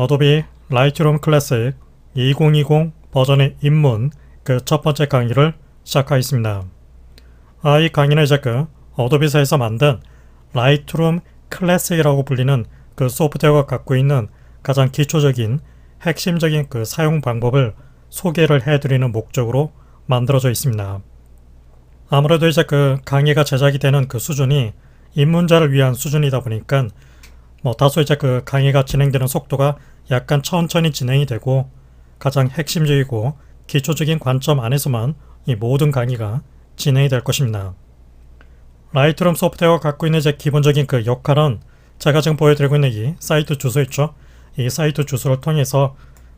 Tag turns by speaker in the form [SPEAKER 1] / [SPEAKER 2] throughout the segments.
[SPEAKER 1] 어도비 라이트룸 클래식 2020 버전의 입문 그 첫 번째 강의를 시작하겠습니다. 아, 이 강의는 이제 그 어도비사에서 만든 라이트룸 클래식이라고 불리는 그 소프트웨어가 갖고 있는 가장 기초적인 핵심적인 그 사용 방법을 소개를 해드리는 목적으로 만들어져 있습니다. 아무래도 이제 그 강의가 제작이 되는 그 수준이 입문자를 위한 수준이다 보니까 뭐 다소 이제 그 강의가 진행되는 속도가 약간 천천히 진행이 되고 가장 핵심적이고 기초적인 관점 안에서만 이 모든 강의가 진행이 될 것입니다. 라이트룸 소프트웨어 갖고 있는 제 기본적인 그 역할은 제가 지금 보여드리고 있는 이 사이트 주소 있죠. 이 사이트 주소를 통해서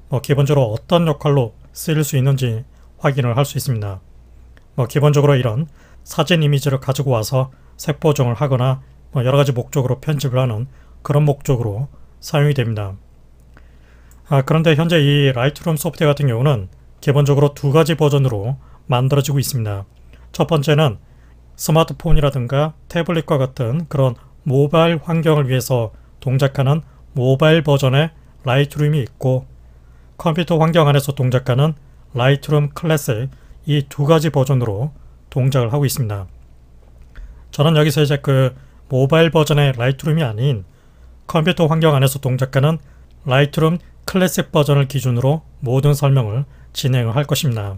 [SPEAKER 1] 뭐 기본적으로 어떤 역할로 쓰일 수 있는지 확인을 할 수 있습니다. 뭐 기본적으로 이런 사진 이미지를 가지고 와서 색보정을 하거나 뭐 여러 가지 목적으로 편집을 하는 그런 목적으로 사용이 됩니다. 아, 그런데 현재 이 라이트룸 소프트웨어 같은 경우는 기본적으로 두 가지 버전으로 만들어지고 있습니다. 첫 번째는 스마트폰이라든가 태블릿과 같은 그런 모바일 환경을 위해서 동작하는 모바일 버전의 라이트룸이 있고 컴퓨터 환경 안에서 동작하는 라이트룸 클래스 이 두 가지 버전으로 동작을 하고 있습니다. 저는 여기서 이제 그 모바일 버전의 라이트룸이 아닌 컴퓨터 환경 안에서 동작하는 라이트룸 클래식 버전을 기준으로 모든 설명을 진행을 할 것입니다.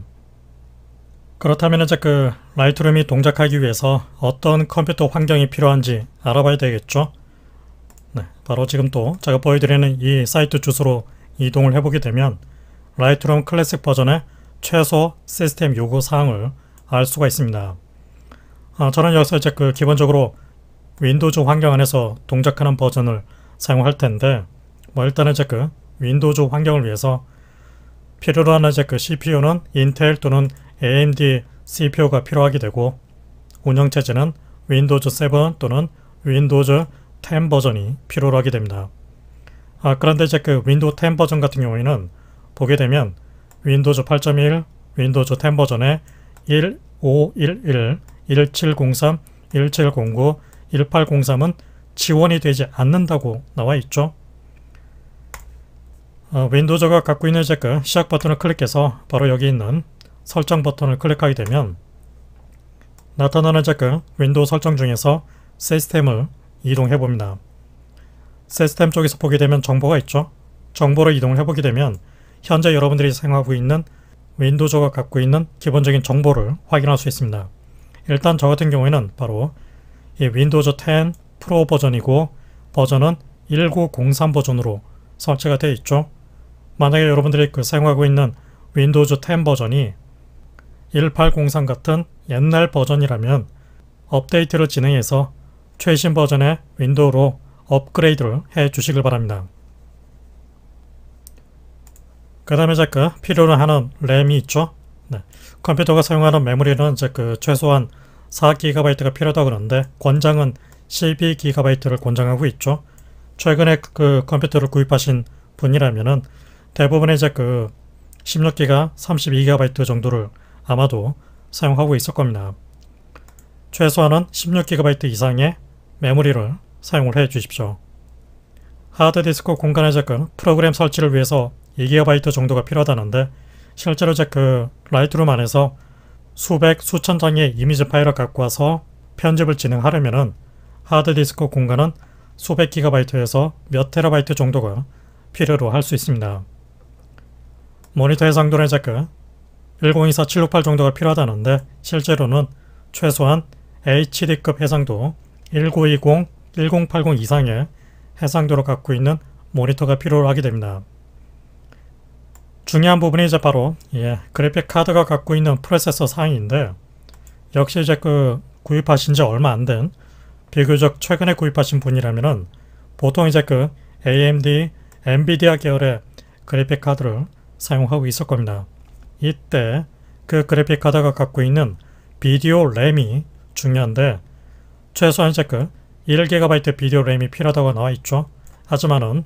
[SPEAKER 1] 그렇다면 이제 그 라이트룸이 동작하기 위해서 어떤 컴퓨터 환경이 필요한지 알아봐야 되겠죠? 네, 바로 지금 또 제가 보여드리는 이 사이트 주소로 이동을 해보게 되면 라이트룸 클래식 버전의 최소 시스템 요구 사항을 알 수가 있습니다. 아, 저는 여기서 이제 그 기본적으로 윈도우즈 환경 안에서 동작하는 버전을 사용할 텐데 뭐 일단은 이제 그 윈도우즈 환경을 위해서 필요로 하는 이제 그 CPU는 인텔 또는 AMD CPU가 필요하게 되고 운영체제는 윈도우즈 7 또는 윈도우즈 10 버전이 필요로 하게 됩니다. 아, 그런데 이제 그 윈도우 10 버전 같은 경우에는 보게 되면 윈도우즈 8.1, 윈도우즈 10 버전에 1511, 1703, 1709, 1803은 지원이 되지 않는다고 나와 있죠. 어, 윈도우저가 갖고 있는 제크 시작 버튼을 클릭해서 바로 여기 있는 설정 버튼을 클릭하게 되면 나타나는 제크 윈도우 설정 중에서 시스템을 이동해 봅니다. 시스템 쪽에서 보게 되면 정보가 있죠. 정보를 이동을 해보게 되면 현재 여러분들이 사용하고 있는 윈도우저가 갖고 있는 기본적인 정보를 확인할 수 있습니다. 일단 저 같은 경우에는 바로 이 윈도우즈 10 프로 버전이고 버전은 1903 버전으로 설치가 되어 있죠. 만약에 여러분들이 그 사용하고 있는 윈도우즈 10 버전이 1803 같은 옛날 버전이라면 업데이트를 진행해서 최신 버전의 윈도우로 업그레이드를 해 주시길 바랍니다. 그 다음에 이제 그 필요로 하는 램이 있죠. 네. 컴퓨터가 사용하는 메모리는 이제 그 최소한 4GB가 필요하다고 그러는데 권장은 12GB를 권장하고 있죠. 최근에 그 컴퓨터를 구입하신 분이라면은 대부분의 이제 그 16기가 32GB 정도를 아마도 사용하고 있을 겁니다. 최소한은 16GB 이상의 메모리를 사용을 해 주십시오. 하드디스크 공간의 제그 프로그램 설치를 위해서 2GB 정도가 필요하다는데 실제로 제그 라이트룸 안에서 수백, 수천 장의 이미지 파일을 갖고 와서 편집을 진행하려면 하드디스크 공간은 수백 기가바이트에서 몇 테라바이트 정도가 필요로 할 수 있습니다. 모니터의 상단의 자크 1024768 정도가 필요하다는데 실제로는 최소한 HD급 해상도 1920, 1080 이상의 해상도를 갖고 있는 모니터가 필요하게 됩니다. 중요한 부분이 이제 바로 예, 그래픽 카드가 갖고 있는 프로세서 상인데 역시 이제 그 구입하신 지 얼마 안 된 비교적 최근에 구입하신 분이라면은 보통 이제 그 AMD, 엔비디아 계열의 그래픽 카드를 사용하고 있을 겁니다. 이때 그 그래픽 카드가 갖고 있는 비디오 램이 중요한데 최소한 이제 그 1GB 비디오 램이 필요하다고 나와 있죠. 하지만은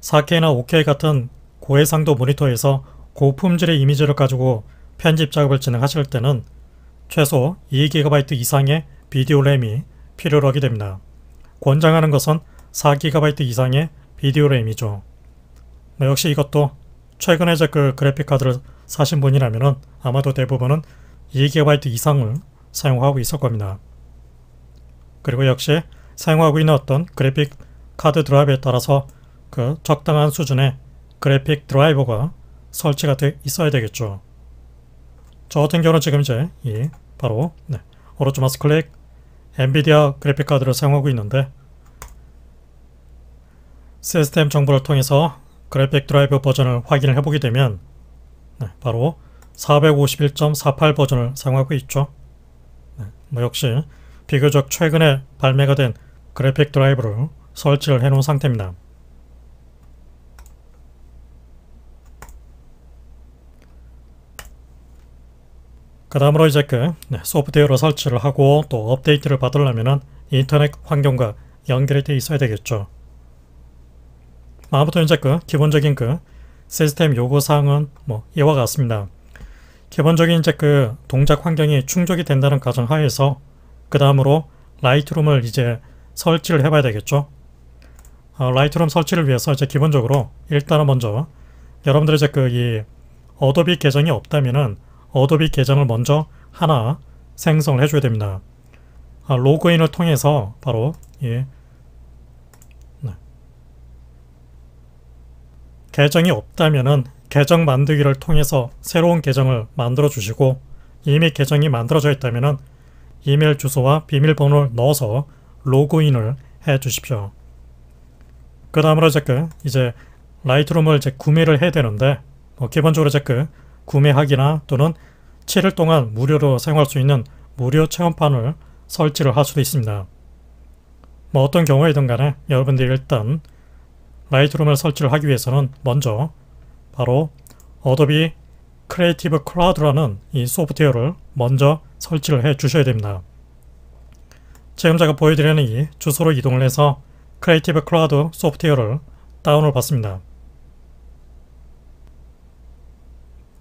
[SPEAKER 1] 4K나 5K 같은 고해상도 모니터에서 고품질의 이미지를 가지고 편집 작업을 진행하실 때는 최소 2GB 이상의 비디오 램이 필요로 하게 됩니다. 권장하는 것은 4GB 이상의 비디오 램이죠. 네, 역시 이것도 최근에 제그 그래픽 카드를 사신 분이라면 아마도 대부분은 2GB 이상을 사용하고 있을 겁니다. 그리고 역시 사용하고 있는 어떤 그래픽 카드 드라이브에 따라서 그 적당한 수준의 그래픽 드라이버가 설치가 돼 있어야 되겠죠. 저 같은 경우는 지금 이제 이 바로 네, 오른쪽 마스 클릭 엔비디아 그래픽 카드를 사용하고 있는데 시스템 정보를 통해서 그래픽 드라이브 버전을 확인을 해보게 되면 네, 바로 451.48 버전을 사용하고 있죠. 네, 뭐 역시 비교적 최근에 발매가 된 그래픽 드라이브를 설치를 해놓은 상태입니다. 그 다음으로 이제 그 네, 소프트웨어로 설치를 하고 또 업데이트를 받으려면 인터넷 환경과 연결이 돼 있어야 되겠죠. 아무튼 이제 그 기본적인 그 시스템 요구사항은 뭐 이와 같습니다. 기본적인 이제 그 동작 환경이 충족이 된다는 가정하에서 그 다음으로 라이트룸을 이제 설치를 해봐야 되겠죠. 어, 라이트룸 설치를 위해서 이제 기본적으로 일단은 먼저 여러분들이 이제 그 이 어도비 계정이 없다면은 어도비 계정을 먼저 하나 생성을 해줘야 됩니다. 아, 로그인을 통해서 바로 예. 네. 계정이 없다면은 계정 만들기를 통해서 새로운 계정을 만들어 주시고 이미 계정이 만들어져 있다면은 이메일 주소와 비밀번호를 넣어서 로그인을 해 주십시오. 그 다음으로 이제, 그 이제 라이트룸을 이제 구매를 해야 되는데 뭐 기본적으로 이제 그 구매하기나 또는 7일 동안 무료로 사용할 수 있는 무료 체험판을 설치를 할 수도 있습니다. 뭐 어떤 경우에든 간에 여러분들이 일단 라이트룸을 설치를 하기 위해서는 먼저 바로 어도비 크리에이티브 클라우드라는 이 소프트웨어를 먼저 설치를 해 주셔야 됩니다. 지금 제가 보여드리는 이 주소로 이동을 해서 크리에이티브 클라우드 소프트웨어를 다운을 받습니다.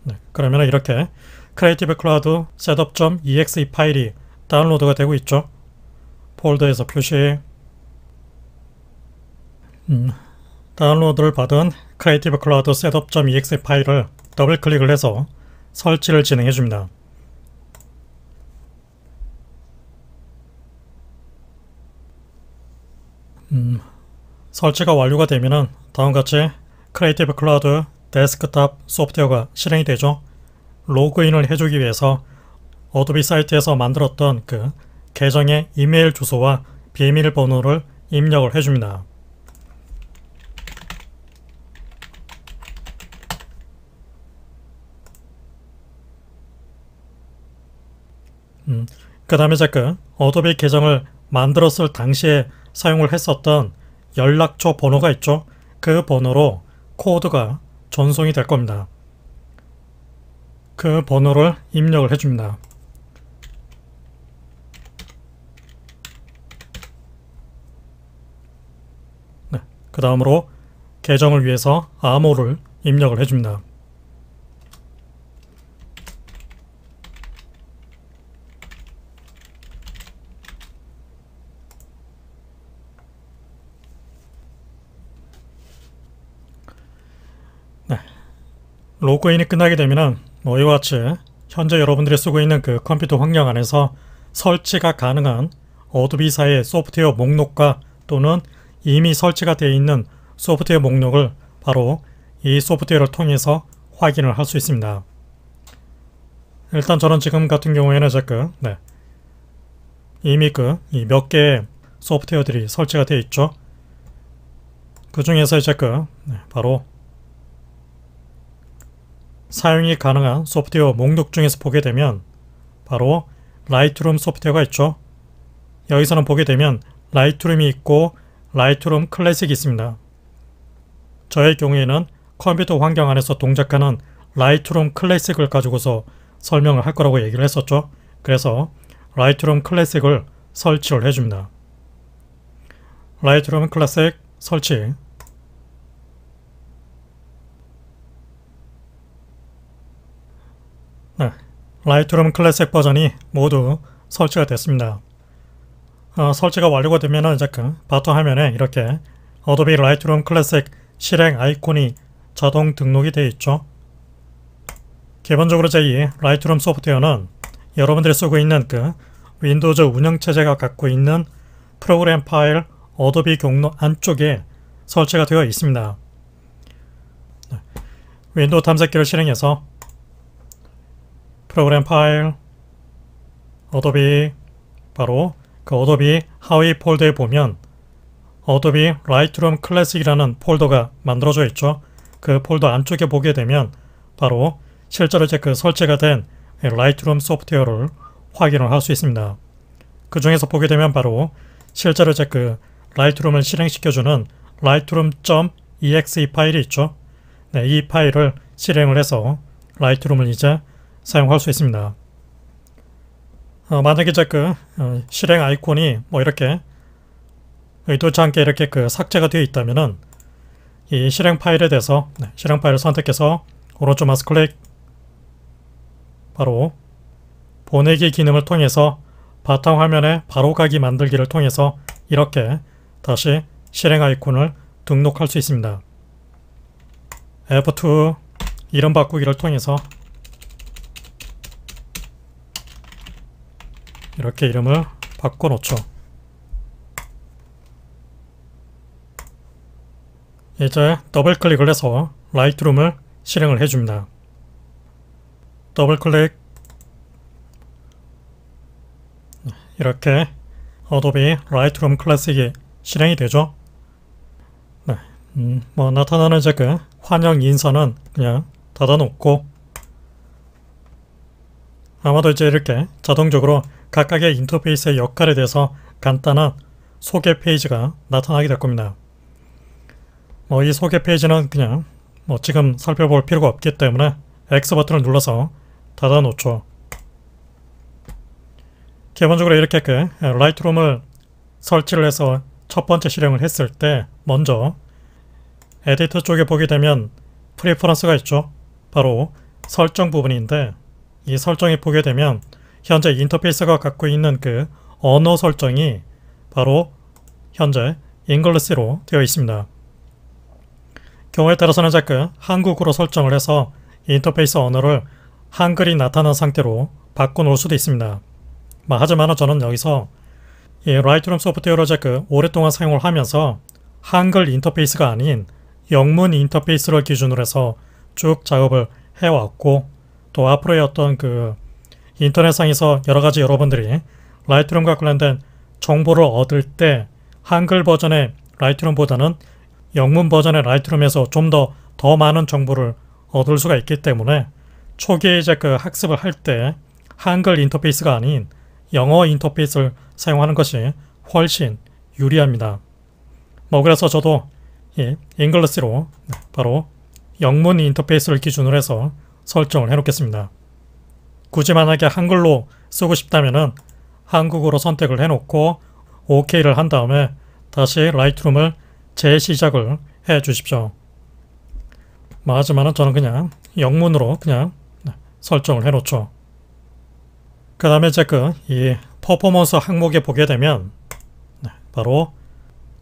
[SPEAKER 1] 네, 그러면 이렇게 크리에이티브 클라우드 setup.exe 파일이 다운로드가 되고 있죠. 폴더에서 표시 음, 다운로드를 받은 크리에이티브 클라우드 setup.exe 파일을 더블 클릭을 해서 설치를 진행해 줍니다. 음, 설치가 완료가 되면은 다음같이 크리에이티브 클라우드 데스크탑 소프트웨어가 실행이 되죠. 로그인을 해주기 위해서 어도비 사이트에서 만들었던 그 계정의 이메일 주소와 비밀번호를 입력을 해줍니다. 음, 그 다음에 이제 그 어도비 계정을 만들었을 당시에 사용을 했었던 연락처 번호가 있죠. 그 번호로 코드가 전송이 될 겁니다. 그 번호를 입력을 해줍니다. 네, 그 다음으로 계정을 위해서 암호를 입력을 해줍니다. 로그인이 끝나게 되면 뭐 이와 같이 현재 여러분들이 쓰고 있는 그 컴퓨터 환경 안에서 설치가 가능한 어드비사의 소프트웨어 목록과 또는 이미 설치가 되어 있는 소프트웨어 목록을 바로 이 소프트웨어를 통해서 확인을 할 수 있습니다. 일단 저는 지금 같은 경우에는 제그 네. 이미 그 몇 개의 소프트웨어들이 설치가 되어 있죠. 그 중에서 이제 그 네, 바로 사용이 가능한 소프트웨어 목록 중에서 보게 되면 바로 라이트룸 소프트웨어가 있죠. 여기서는 보게 되면 라이트룸이 있고 라이트룸 클래식이 있습니다. 저의 경우에는 컴퓨터 환경 안에서 동작하는 라이트룸 클래식을 가지고서 설명을 할 거라고 얘기를 했었죠. 그래서 라이트룸 클래식을 설치를 해줍니다. 라이트룸 클래식 설치 라이트룸 클래식 버전이 모두 설치가 됐습니다. 어, 설치가 완료가 되면은 이제 그 바터 화면에 이렇게 어도비 라이트룸 클래식 실행 아이콘이 자동 등록이 되어 있죠. 기본적으로 제2 라이트룸 소프트웨어는 여러분들이 쓰고 있는 그 윈도우즈 운영체제가 갖고 있는 프로그램 파일 어도비 경로 안쪽에 설치가 되어 있습니다. 네. 윈도우 탐색기를 실행해서 프로그램 파일 어도비 바로 그 어도비 하위 폴더에 보면 어도비 라이트룸 클래식이라는 폴더가 만들어져 있죠. 그 폴더 안쪽에 보게 되면 바로 실제로 이제 그 설치가 된 라이트룸 소프트웨어를 확인을 할 수 있습니다. 그 중에서 보게 되면 바로 실제로 이제 그 라이트룸을 실행시켜주는 lightroom.exe 파일이 있죠. 네, 이 파일을 실행을 해서 라이트룸을 이제 사용할 수 있습니다. 어, 만약에 이제 그 어, 실행 아이콘이 뭐 이렇게 의도치 않게 이렇게 그 삭제가 되어 있다면은 이 실행 파일에 대해서 네, 실행 파일을 선택해서 오른쪽 마우스 클릭 바로 보내기 기능을 통해서 바탕 화면에 바로 가기 만들기를 통해서 이렇게 다시 실행 아이콘을 등록할 수 있습니다. F2 이름 바꾸기를 통해서 이렇게 이름을 바꿔놓죠. 이제 더블클릭을 해서 라이트룸을 실행을 해줍니다. 더블클릭 이렇게 어도비 라이트룸 클래식이 실행이 되죠. 네, 음, 뭐 나타나는 이제 그 환영 인선은 그냥 닫아놓고 아마도 이제 이렇게 자동적으로 각각의 인터페이스의 역할에 대해서 간단한 소개 페이지가 나타나게 될 겁니다. 뭐 이 소개 페이지는 그냥 뭐 지금 살펴볼 필요가 없기 때문에 X 버튼을 눌러서 닫아놓죠. 기본적으로 이렇게 그 라이트룸을 설치를 해서 첫 번째 실행을 했을 때 먼저 에디터 쪽에 보게 되면 프리퍼런스가 있죠. 바로 설정 부분인데 이설정이 보게 되면 현재 인터페이스가 갖고 있는 그 언어 설정이 바로 현재 잉글리시로 되어 있습니다. 경우에 따라서는 자꾸 그 한국으로 설정을 해서 인터페이스 언어를 한글이 나타난 상태로 바꿔놓을 수도 있습니다. 하지만 저는 여기서 이 라이트룸 소프트웨어를 자꾸 그 오랫동안 사용을 하면서 한글 인터페이스가 아닌 영문 인터페이스를 기준으로 해서 쭉 작업을 해왔고 또 앞으로의 어떤 그 인터넷상에서 여러 가지 여러분들이 라이트룸과 관련된 정보를 얻을 때 한글 버전의 라이트룸보다는 영문 버전의 라이트룸에서 좀 더더 더 많은 정보를 얻을 수가 있기 때문에 초기에 이제 그 학습을 할 때 한글 인터페이스가 아닌 영어 인터페이스를 사용하는 것이 훨씬 유리합니다. 뭐 그래서 저도 예, 잉글러시로 바로 영문 인터페이스를 기준으로 해서 설정을 해놓겠습니다. 굳이 만약에 한글로 쓰고 싶다면 한국어로 선택을 해놓고 OK를 한 다음에 다시 라이트룸을 재시작을 해 주십시오. 마지막은 저는 그냥 영문으로 그냥 네, 설정을 해놓죠. 그 다음에 이제 그 이 퍼포먼스 항목에 보게 되면 네, 바로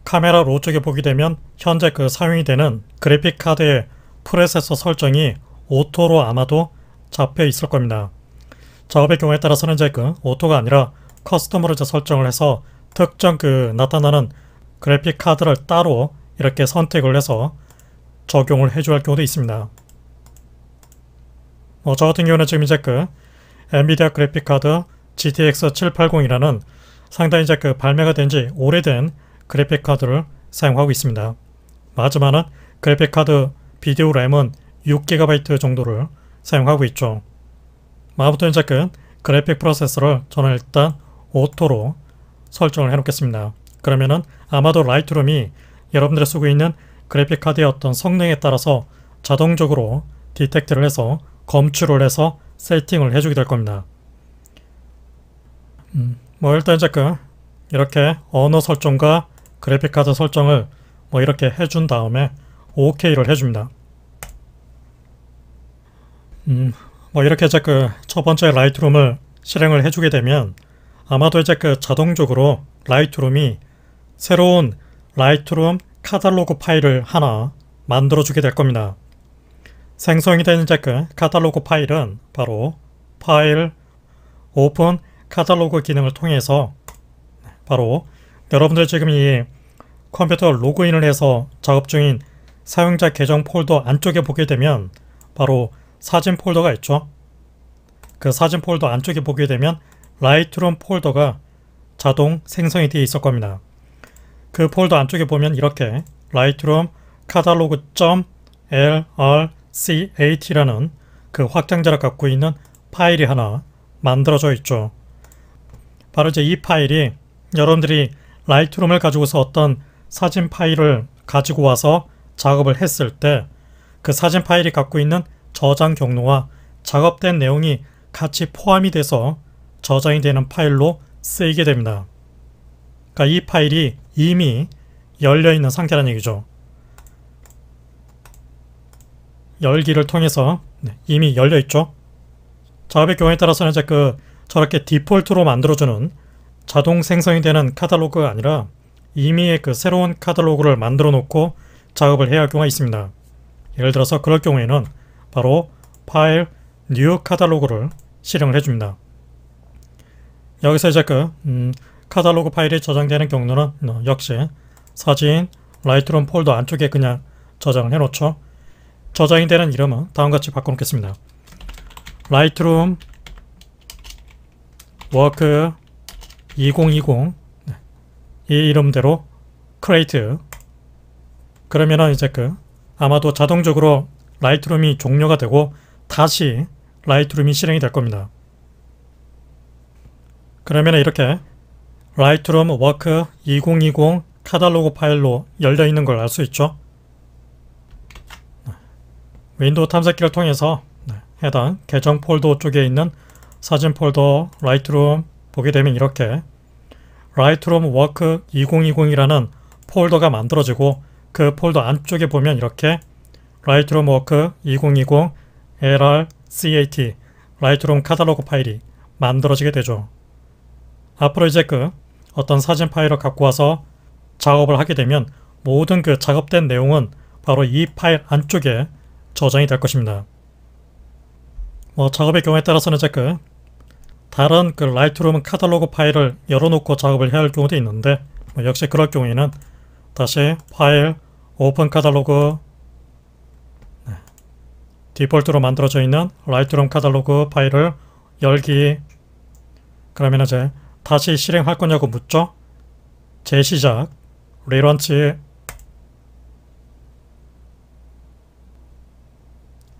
[SPEAKER 1] 카메라 로 쪽에 보게 되면 현재 그 사용이 되는 그래픽 카드의 프레세서 설정이 오토로 아마도 잡혀 있을 겁니다. 작업의 경우에 따라서는 이제 그 오토가 아니라 커스텀으로 이제 설정을 해서 특정 그 나타나는 그래픽 카드를 따로 이렇게 선택을 해서 적용을 해줘야 할 경우도 있습니다. 뭐 저 같은 경우는 지금 이제 그 엔비디아 그래픽 카드 GTX 780이라는 상당히 이제 그 발매가 된 지 오래된 그래픽 카드를 사용하고 있습니다. 마지막은 그래픽 카드 비디오 램은 6GB 정도를 사용하고 있죠. 마부터 시작은 그래픽 프로세서를 저는 일단 오토로 설정을 해놓겠습니다. 그러면은 아마도 라이트룸이 여러분들이 쓰고 있는 그래픽 카드의 어떤 성능에 따라서 자동적으로 디텍트를 해서 검출을 해서 세팅을 해주게 될 겁니다. 음, 뭐 일단 잠깐 이렇게 언어 설정과 그래픽 카드 설정을 뭐 이렇게 해준 다음에 OK를 해줍니다. 음, 뭐 이렇게 이제 그첫 번째 라이트룸을 실행을 해주게 되면 아마도 이제 그 자동적으로 라이트룸이 새로운 라이트룸 카탈로그 파일을 하나 만들어주게 될 겁니다. 생성이 된 이제 그 카탈로그 파일은 바로 파일 오픈 카탈로그 기능을 통해서 바로 여러분들 지금 이 컴퓨터 로그인을 해서 작업 중인 사용자 계정 폴더 안쪽에 보게 되면 바로 사진 폴더가 있죠. 그 사진 폴더 안쪽에 보게 되면 라이트룸 폴더가 자동 생성이 되어 있을 겁니다. 그 폴더 안쪽에 보면 이렇게 라이트룸 카탈로그.lrcat라는 그 확장자를 갖고 있는 파일이 하나 만들어져 있죠. 바로 이제 이 파일이 여러분들이 라이트룸을 가지고서 어떤 사진 파일을 가지고 와서 작업을 했을 때 그 사진 파일이 갖고 있는 저장 경로와 작업된 내용이 같이 포함이 돼서 저장이 되는 파일로 쓰이게 됩니다. 그러니까 이 파일이 이미 열려있는 상태라는 얘기죠. 열기를 통해서 네, 이미 열려있죠. 작업의 경우에 따라서는 이제 그 저렇게 디폴트로 만들어주는 자동 생성이 되는 카탈로그가 아니라 이미 그 새로운 카탈로그를 만들어 놓고 작업을 해야 할 경우가 있습니다. 예를 들어서 그럴 경우에는 바로 파일 뉴 e 카탈로그를 실행을 해줍니다. 여기서 이제 그 음, 카탈로그 파일이 저장되는 경로는 어, 역시 사진 라이트룸 폴더 안쪽에 그냥 저장을 해놓죠. 저장이 되는 이름은 다음같이 바꿔놓겠습니다. 라이트룸 워크 2020 이 이름대로 크레이트 그러면은 이제 그 아마도 자동적으로 라이트룸이 종료가 되고 다시 라이트룸이 실행이 될 겁니다. 그러면 이렇게 라이트룸 워크 2020카달로그 파일로 열려 있는 걸 알 수 있죠. 네. 윈도우 탐색기를 통해서 네, 해당 계정 폴더 쪽에 있는 사진 폴더 라이트룸 보게 되면 이렇게 라이트룸 워크 2020이라는 폴더가 만들어지고 그 폴더 안쪽에 보면 이렇게 라이트룸 워크 2020 LRCAT 라이트룸 카탈로그 파일이 만들어지게 되죠. 앞으로 이제 그 어떤 사진 파일을 갖고 와서 작업을 하게 되면 모든 그 작업된 내용은 바로 이 파일 안쪽에 저장이 될 것입니다. 뭐 작업의 경우에 따라서는 이제 그 다른 그 라이트룸 카탈로그 파일을 열어놓고 작업을 해야 할 경우도 있는데 뭐 역시 그럴 경우에는 다시 파일 오픈 카탈로그 디폴트로 만들어져 있는 라이트룸 카탈로그 파일을 열기 그러면 이제 다시 실행할 거냐고 묻죠 재시작 리런치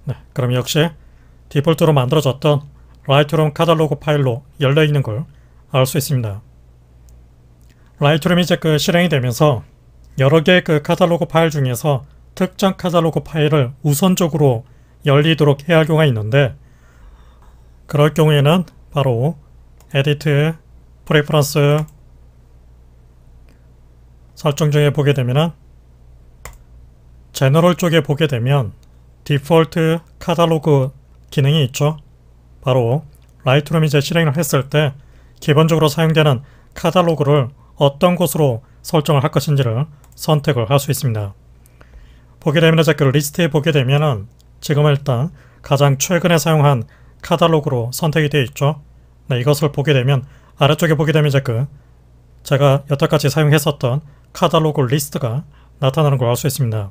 [SPEAKER 1] 네, 그럼 역시 디폴트로 만들어졌던 라이트룸 카탈로그 파일로 열려있는 걸 알 수 있습니다. 라이트룸이 이제 그 실행이 되면서 여러 개의 그 카탈로그 파일 중에서 특정 카탈로그 파일을 우선적으로 열리도록 해야 할 경우가 있는데 그럴 경우에는 바로 에디트 프레퍼런스 설정 중에 보게 되면은 제너럴 쪽에 보게 되면 디폴트 카탈로그 기능이 있죠. 바로 라이트룸이 제 실행을 했을 때 기본적으로 사용되는 카탈로그를 어떤 곳으로 설정을 할 것인지를 선택을 할 수 있습니다. 보게 되면 제그 리스트에 보게 되면은 지금 일단 가장 최근에 사용한 카탈로그로 선택이 되어 있죠. 네, 이것을 보게 되면 아래쪽에 보게 되면 이제 그 제가 여태까지 사용했었던 카탈로그 리스트가 나타나는 걸 알 수 있습니다.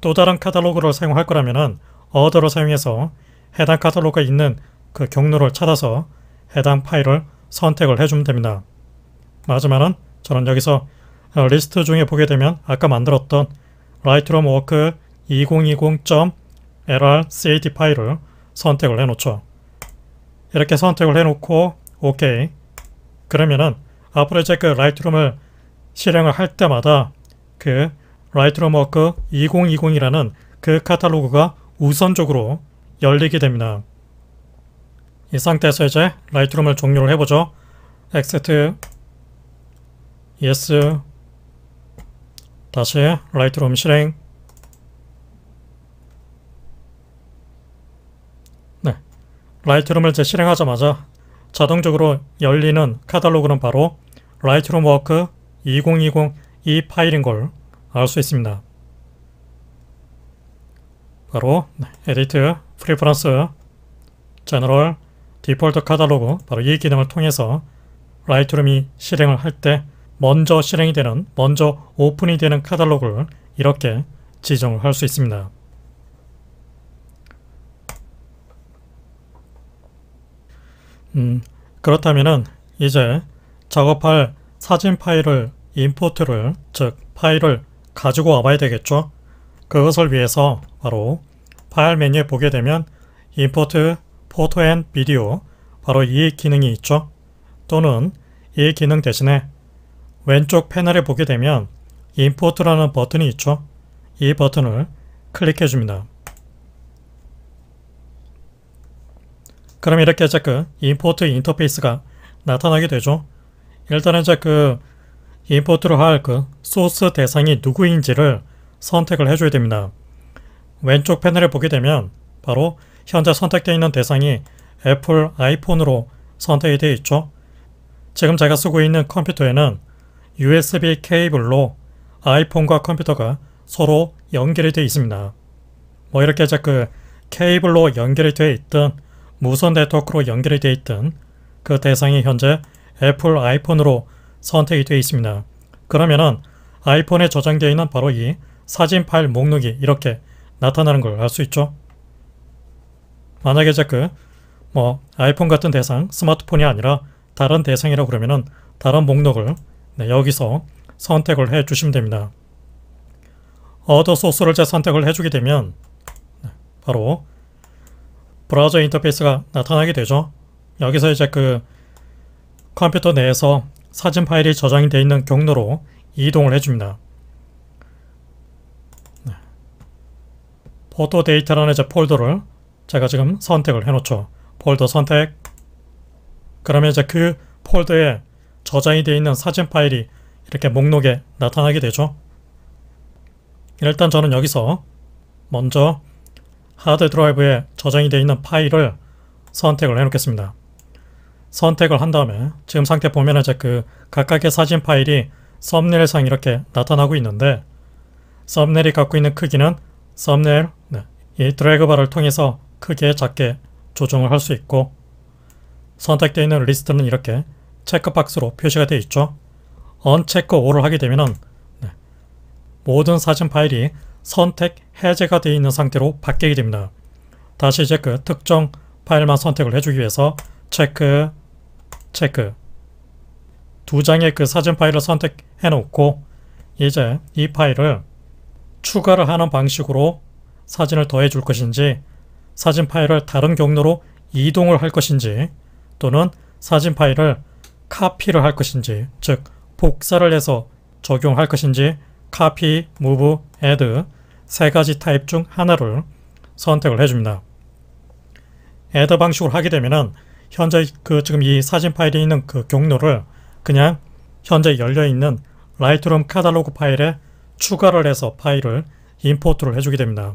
[SPEAKER 1] 또 다른 카탈로그를 사용할 거라면은 어더를 사용해서 해당 카탈로그가 있는 그 경로를 찾아서 해당 파일을 선택을 해주면 됩니다. 마지막은 저는 여기서 어, 리스트 중에 보게 되면 아까 만들었던 라이트룸 워크 2020. LR CAT 파일을 선택을 해놓죠. 이렇게 선택을 해놓고 OK 그러면은 앞으로 이제 그 라이트룸을 실행을 할 때마다 그 라이트룸 워크 2020이라는 그 카탈로그가 우선적으로 열리게 됩니다. 이 상태에서 이제 라이트룸을 종료를 해보죠. 엑세트 yes 다시 라이트룸 실행 라이트룸을 재실행하자마자 자동적으로 열리는 카탈로그는 바로 라이트룸 워크 2020 이 파일인 걸 알 수 있습니다. 바로 네, 에디트, 프리퍼런스, 제너럴, 디폴트 카탈로그 바로 이 기능을 통해서 라이트룸이 실행을 할 때 먼저 실행이 되는, 먼저 오픈이 되는 카탈로그를 이렇게 지정을 할 수 있습니다. 음, 그렇다면은 이제 작업할 사진 파일을 임포트를 즉 파일을 가지고 와봐야 되겠죠. 그것을 위해서 바로 파일 메뉴에 보게 되면 임포트 포토 앤 비디오 바로 이 기능이 있죠. 또는 이 기능 대신에 왼쪽 패널에 보게 되면 임포트라는 버튼이 있죠. 이 버튼을 클릭해 줍니다. 그럼 이렇게 이제 그 임포트 인터페이스가 나타나게 되죠. 일단은 이제 그임포트를할 그 소스 대상이 누구인지를 선택을 해줘야 됩니다. 왼쪽 패널을 보게 되면 바로 현재 선택되어 있는 대상이 애플 아이폰으로 선택이 되어 있죠. 지금 제가 쓰고 있는 컴퓨터에는 USB 케이블로 아이폰과 컴퓨터가 서로 연결이 되어 있습니다. 뭐 이렇게 이제 그 케이블로 연결이 되어 있던 무선 네트워크로 연결이 되어 있던 그 대상이 현재 애플 아이폰으로 선택이 되어 있습니다. 그러면은 아이폰에 저장되어 있는 바로 이 사진 파일 목록이 이렇게 나타나는 걸 알 수 있죠. 만약에 이제 그 뭐 아이폰 같은 대상, 스마트폰이 아니라 다른 대상이라고 그러면은 다른 목록을 네, 여기서 선택을 해 주시면 됩니다. 어더 소스를 제 선택을 해주게 되면 네, 바로 브라우저 인터페이스가 나타나게 되죠. 여기서 이제 그 컴퓨터 내에서 사진 파일이 저장이 되어 있는 경로로 이동을 해줍니다. 네. 포토 데이터라는 이제 폴더를 제가 지금 선택을 해놓죠. 폴더 선택. 그러면 이제 그 폴더에 저장이 되어 있는 사진 파일이 이렇게 목록에 나타나게 되죠. 일단 저는 여기서 먼저 하드 드라이브에 저장이 되어 있는 파일을 선택을 해 놓겠습니다. 선택을 한 다음에 지금 상태 보면 이제 그 각각의 사진 파일이 썸네일상 이렇게 나타나고 있는데 썸네일이 갖고 있는 크기는 썸네일 네, 이 드래그 바를 통해서 크게 작게 조정을 할 수 있고 선택되어 있는 리스트는 이렇게 체크박스로 표시가 되어 있죠. 언체크 5를 하게 되면 은 네, 모든 사진 파일이 선택 해제가 되어 있는 상태로 바뀌게 됩니다. 다시 이제 그 특정 파일만 선택을 해주기 위해서 체크, 체크 두 장의 그 사진 파일을 선택해 놓고 이제 이 파일을 추가를 하는 방식으로 사진을 더해 줄 것인지 사진 파일을 다른 경로로 이동을 할 것인지 또는 사진 파일을 카피를 할 것인지 즉 복사를 해서 적용할 것인지 카피, 무브, add 세 가지 타입 중 하나를 선택을 해줍니다. add 방식으로 하게 되면은 현재 그 지금 이 사진 파일에 있는 그 경로를 그냥 현재 열려있는 라이트룸 카탈로그 파일에 추가를 해서 파일을 임포트를 해주게 됩니다.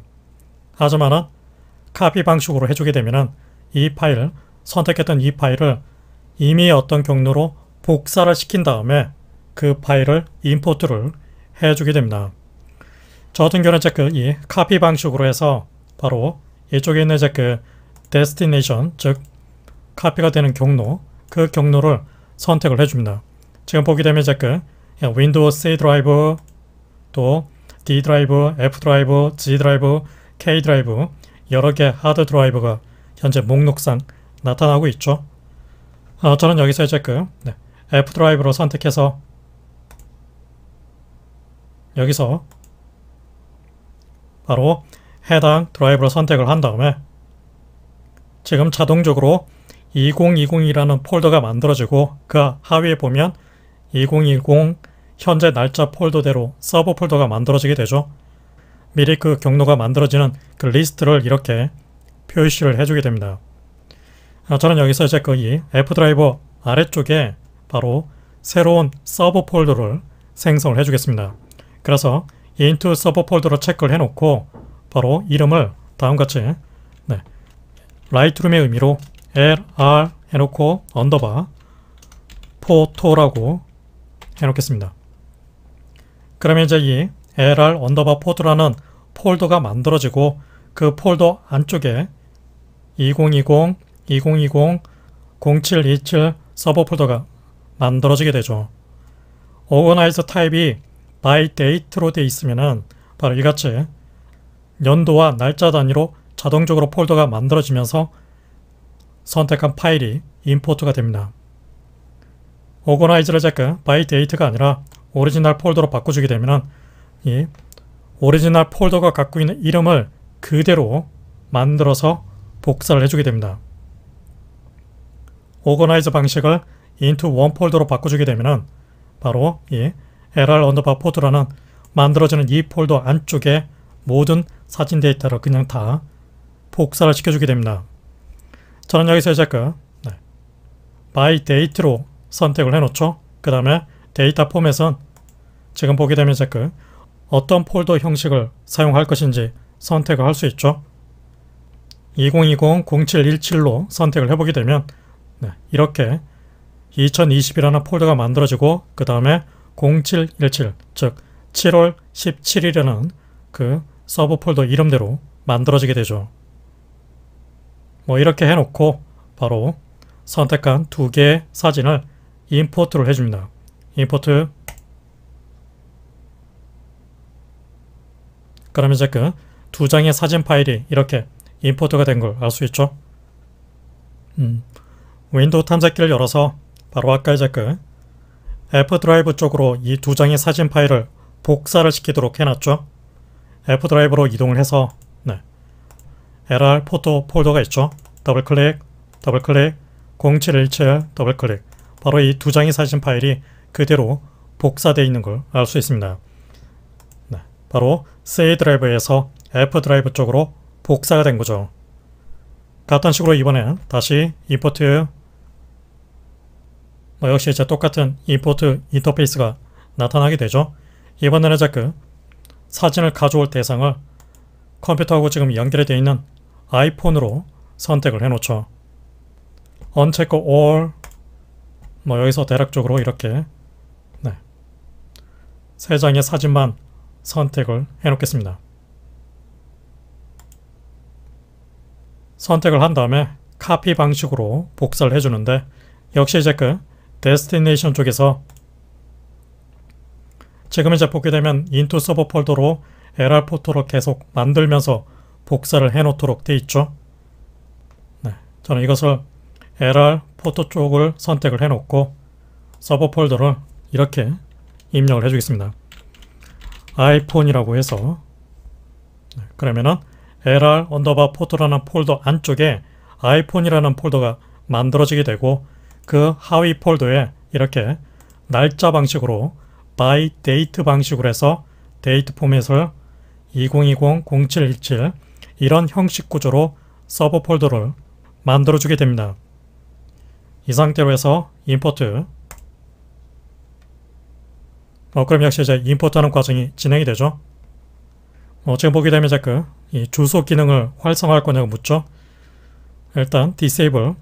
[SPEAKER 1] 하지만은 카피 방식으로 해주게 되면은 이 파일, 선택했던 이 파일을 이미 어떤 경로로 복사를 시킨 다음에 그 파일을 임포트를 해주게 됩니다. 저 같은 경우는 이제 그이 카피 방식으로 해서 바로 이쪽에 있는 이제 그 d e s t i n 즉 카피가 되는 경로 그 경로를 선택을 해줍니다. 지금 보게 되면 이제 그 윈도우 C 드라이브 또 D 드라이브, F 드라이브, G 드라이브, K 드라이브 여러 개 하드 드라이브가 현재 목록상 나타나고 있죠. 어, 저는 여기서 이제 그 네, F 드라이브로 선택해서 여기서 바로 해당 드라이브를 선택을 한 다음에 지금 자동적으로 2020이라는 폴더가 만들어지고 그 하위에 보면 2020 현재 날짜 폴더대로 서버 폴더가 만들어지게 되죠. 미리 그 경로가 만들어지는 그 리스트를 이렇게 표시를 해주게 됩니다. 아, 저는 여기서 이제 거기 그 F 드라이버 아래쪽에 바로 새로운 서버 폴더를 생성을 해주겠습니다. 그래서 into 서버 폴더로 체크를 해놓고 바로 이름을 다음같이 네, 라이트룸의 의미로 lr 해놓고 언더바 포토라고 해놓겠습니다. 그러면 이제 이 lr 언더바 포토라는 폴더가 만들어지고 그 폴더 안쪽에 2020, 2020, 0727 서버 폴더가 만들어지게 되죠. 오 r 나이 n 타입이 by date로 돼있으면 바로 이같이 연도와 날짜 단위로 자동적으로 폴더가 만들어지면서 선택한 파일이 임포트가 됩니다. 오거나이즈를 제크 by date가 아니라 오리지널 폴더로 바꿔주게 되면이 오리지널 폴더가 갖고 있는 이름을 그대로 만들어서 복사를 해주게 됩니다. 오거나이즈 방식을 into one 폴더로 바꿔주게 되면 바로 이 LR 언더바 포드라는 만들어지는 이 폴더 안쪽에 모든 사진 데이터를 그냥 다 복사를 시켜주게 됩니다. 저는 여기서 이제 그 네. by date로 선택을 해놓죠. 그 다음에 데이터 폼에선 지금 보게 되면 이제 그 어떤 폴더 형식을 사용할 것인지 선택을 할 수 있죠. 2020-0717로 선택을 해보게 되면 네. 이렇게 2020이라는 폴더가 만들어지고 그 다음에 0717, 즉 7월 1 7일에는그 서브 폴더 이름대로 만들어지게 되죠. 뭐 이렇게 해놓고 바로 선택한 두 개의 사진을 임포트를 해줍니다. 임포트 그러면 이제 그 두 장의 사진 파일이 이렇게 임포트가 된 걸 알 수 있죠. 음, 윈도우 탐색기를 열어서 바로 아까 이제 그 F드라이브 쪽으로 이 두 장의 사진 파일을 복사를 시키도록 해놨죠. F드라이브로 이동을 해서 네. LR 포토 폴더가 있죠. 더블클릭, 더블클릭, 0717 더블클릭 바로 이 두 장의 사진 파일이 그대로 복사되어 있는 걸 알 수 있습니다. 네. 바로 C 드라이브에서 F 드라이브 쪽으로 복사가 된 거죠. 같은 식으로 이번엔 다시 임포트 어, 역시 이제 똑같은 임포트 인터페이스가 나타나게 되죠. 이번에는 이제 그 사진을 가져올 대상을 컴퓨터하고 지금 연결되어 이 있는 아이폰으로 선택을 해놓죠. 언체크 all 뭐 여기서 대략적으로 이렇게 네. 세 장의 사진만 선택을 해놓겠습니다. 선택을 한 다음에 카피 방식으로 복사를 해주는데 역시 이제 그 데스티네이션 쪽에서 지금 이제 보게 되면 인투 서버 폴더로 LR 포토로 계속 만들면서 복사를 해놓도록 돼 있죠. 네, 저는 이것을 LR 포토 쪽을 선택을 해놓고 서버 폴더를 이렇게 입력을 해주겠습니다. 아이폰이라고 해서 네, 그러면은 LR 언더바 포토라는 폴더 안쪽에 아이폰이라는 폴더가 만들어지게 되고 그 하위 폴더에 이렇게 날짜 방식으로 by date 방식으로 해서 데이트 포맷을 2020-0717 이런 형식 구조로 서버 폴더를 만들어주게 됩니다. 이 상태로 해서 임포트 어, 그럼 역시 이제 임포트하는 과정이 진행이 되죠. 어, 지금 보게 되면 이제 그 주소 기능을 활성화할 거냐고 묻죠. 일단 disable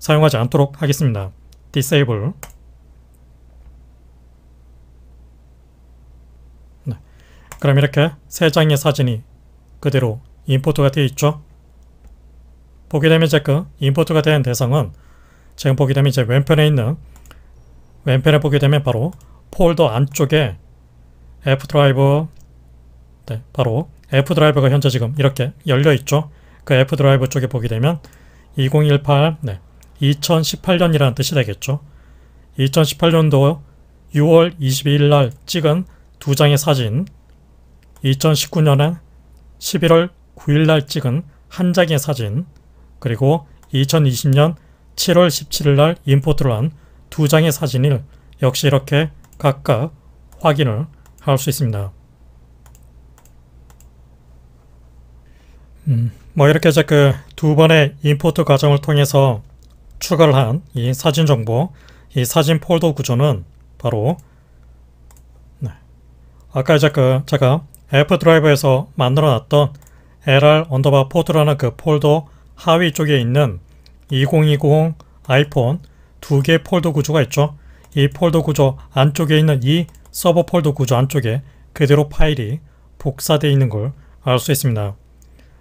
[SPEAKER 1] 사용하지 않도록 하겠습니다. disable 네. 그럼 이렇게 세 장의 사진이 그대로 임포트가 되어 있죠. 보게 되면 이제 그 임포트가 된 대상은 지금 보게 되면 이제 왼편에 있는 왼편에 보게 되면 바로 폴더 안쪽에 F 드라이브 네, 바로 F 드라이브가 현재 지금 이렇게 열려 있죠. 그 F 드라이브 쪽에 보게 되면 2018 네, 2018년이라는 뜻이 되겠죠. 2018년도 6월 22일 날 찍은 두 장의 사진, 2019년에 11월 9일 날 찍은 한 장의 사진, 그리고 2020년 7월 17일 날 임포트를 한두 장의 사진을 역시 이렇게 각각 확인을 할 수 있습니다. 음, 뭐 이렇게 이제 그 두 번의 임포트 과정을 통해서 추가를 한 이 사진 정보, 이 사진 폴더 구조는 바로 네. 아까 제가, 그 제가 F 드라이브에서 만들어놨던 LR 언더바 포드라는 그 폴더 하위 쪽에 있는 2020 아이폰 두 개 폴더 구조가 있죠. 이 폴더 구조 안쪽에 있는 이 서버 폴더 구조 안쪽에 그대로 파일이 복사되어 있는 걸 알 수 있습니다.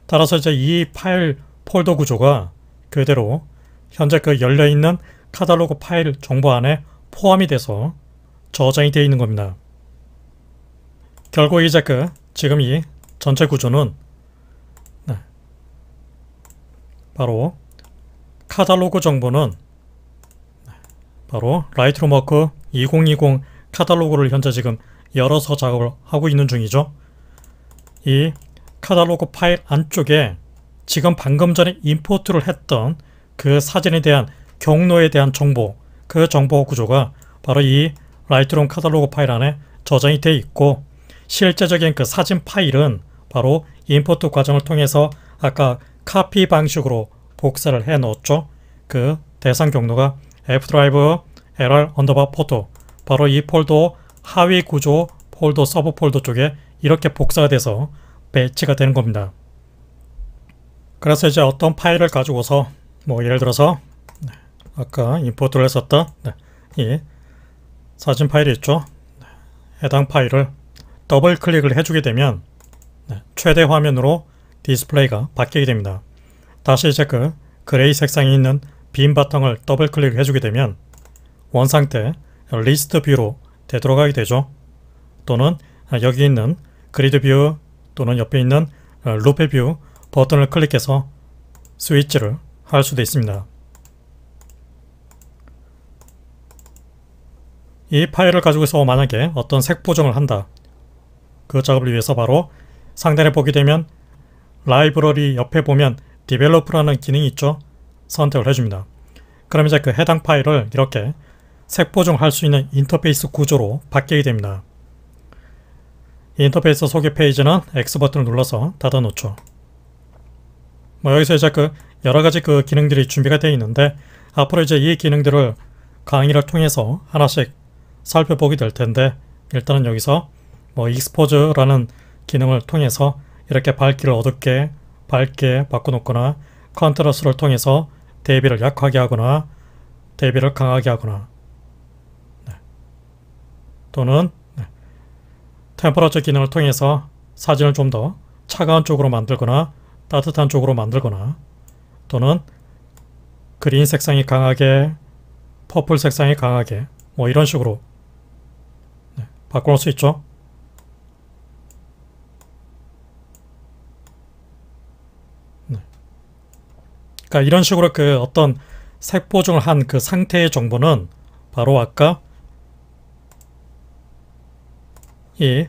[SPEAKER 1] 따라서 이제 이 파일 폴더 구조가 그대로 현재 그 열려있는 카탈로그 파일 정보 안에 포함이 돼서 저장이 되어 있는 겁니다. 결국 이제 그 지금 이 전체 구조는 네. 바로 카탈로그 정보는 네. 바로 라이트로머크2020 카탈로그를 현재 지금 열어서 작업을 하고 있는 중이죠. 이 카탈로그 파일 안쪽에 지금 방금 전에 임포트를 했던 그 사진에 대한 경로에 대한 정보, 그 정보 구조가 바로 이 라이트룸 카탈로그 파일 안에 저장이 되어 있고 실제적인 그 사진 파일은 바로 임포트 과정을 통해서 아까 카피 방식으로 복사를 해 넣었죠. 그 대상 경로가 F 드라이브 LR 언더바 포토 바로 이 폴더 하위 구조 폴더 서브 폴더 쪽에 이렇게 복사가 돼서 배치가 되는 겁니다. 그래서 이제 어떤 파일을 가지고서 뭐 예를 들어서 네, 아까 임포트를 했었던 네, 이 사진 파일이 있죠. 네, 해당 파일을 더블 클릭을 해주게 되면 최대 화면으로 디스플레이가 바뀌게 됩니다. 다시 이제 그 그레이 색상이 있는 빈 바탕을 더블 클릭을 해주게 되면 원상 태 리스트 뷰로 되돌아가게 되죠. 또는 여기 있는 그리드 뷰 또는 옆에 있는 루페 뷰 버튼을 클릭해서 스위치를 할 수도 있습니다. 이 파일을 가지고서 만약에 어떤 색 보정을 한다. 그 작업을 위해서 바로 상단에 보게 되면 라이브러리 옆에 보면 d e v 디벨로프라는 기능이 있죠. 선택을 해줍니다. 그럼 이제 그 해당 파일을 이렇게 색 보정할 수 있는 인터페이스 구조로 바뀌게 됩니다. 인터페이스 소개 페이지는 X 버튼을 눌러서 닫아놓죠. 뭐 여기서 이제 그 여러 가지 그 기능들이 준비가 되어 있는데 앞으로 이제 이 기능들을 강의를 통해서 하나씩 살펴보게 될 텐데 일단은 여기서 뭐 익스포즈라는 기능을 통해서 이렇게 밝기를 어둡게 밝게 바꿔놓거나 컨트러스를 통해서 대비를 약하게 하거나 대비를 강하게 하거나 네. 또는 네. 템퍼러처 기능을 통해서 사진을 좀 더 차가운 쪽으로 만들거나 따뜻한 쪽으로 만들거나 또는 그린 색상이 강하게 퍼플 색상이 강하게 뭐 이런 식으로 네, 바꿔놓을 수 있죠. 네. 그러니까 이런 식으로 그 어떤 색 보정을 한 그 상태의 정보는 바로 아까 이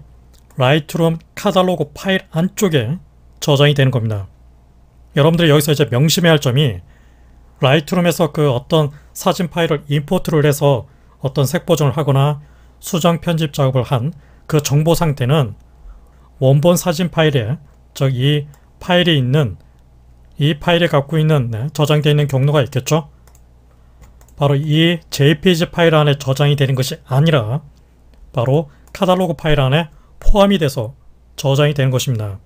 [SPEAKER 1] 라이트룸 카탈로그 파일 안쪽에 저장이 되는 겁니다. 여러분들이 여기서 이제 명심해야 할 점이 라이트룸에서 그 어떤 사진 파일을 임포트를 해서 어떤 색 보정을 하거나 수정 편집 작업을 한 그 정보 상태는 원본 사진 파일에 즉 이 파일이 있는 이 파일에 갖고 있는 네, 저장되어 있는 경로가 있겠죠. 바로 이 JPG 파일 안에 저장이 되는 것이 아니라 바로 카탈로그 파일 안에 포함이 돼서 저장이 되는 것입니다.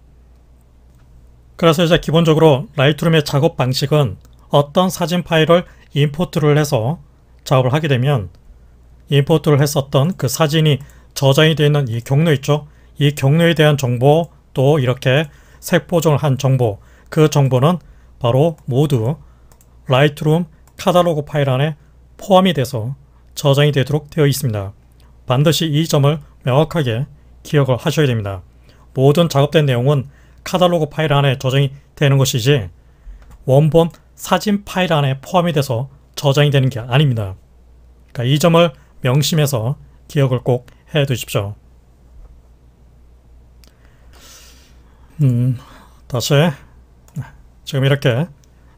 [SPEAKER 1] 그래서 이제 기본적으로 라이트룸의 작업 방식은 어떤 사진 파일을 임포트를 해서 작업을 하게 되면 임포트를 했었던 그 사진이 저장이 되어 있는 이 경로 있죠. 이 경로에 대한 정보 또 이렇게 색보정을 한 정보 그 정보는 바로 모두 라이트룸 카탈로그 파일 안에 포함이 돼서 저장이 되도록 되어 있습니다. 반드시 이 점을 명확하게 기억을 하셔야 됩니다. 모든 작업된 내용은 카탈로그 파일 안에 저장이 되는 것이지 원본 사진 파일 안에 포함이 돼서 저장이 되는 게 아닙니다. 그러니까 이 점을 명심해서 기억을 꼭 해두십시오. 음, 다시 지금 이렇게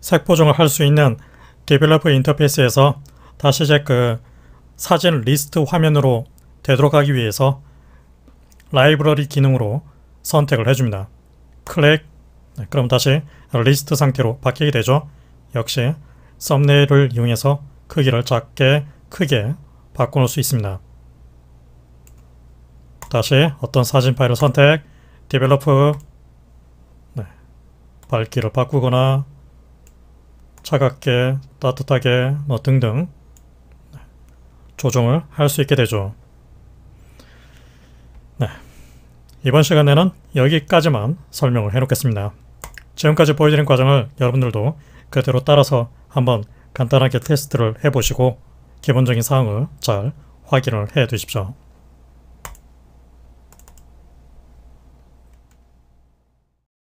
[SPEAKER 1] 색 보정을 할 수 있는 디벨로퍼 인터페이스에서 다시 이제 그 사진 리스트 화면으로 되돌아가기 위해서 라이브러리 기능으로 선택을 해줍니다. 클릭 네, 그럼 다시 리스트 상태로 바뀌게 되죠. 역시 썸네일을 이용해서 크기를 작게 크게 바꿔놓을 수 있습니다. 다시 어떤 사진 파일을 선택, 디벨로프, 네, 밝기를 바꾸거나 차갑게, 따뜻하게 뭐 등등 네, 조정을 할 수 있게 되죠. 이번 시간에는 여기까지만 설명을 해놓겠습니다. 지금까지 보여드린 과정을 여러분들도 그대로 따라서 한번 간단하게 테스트를 해보시고 기본적인 사항을 잘 확인을 해 두십시오.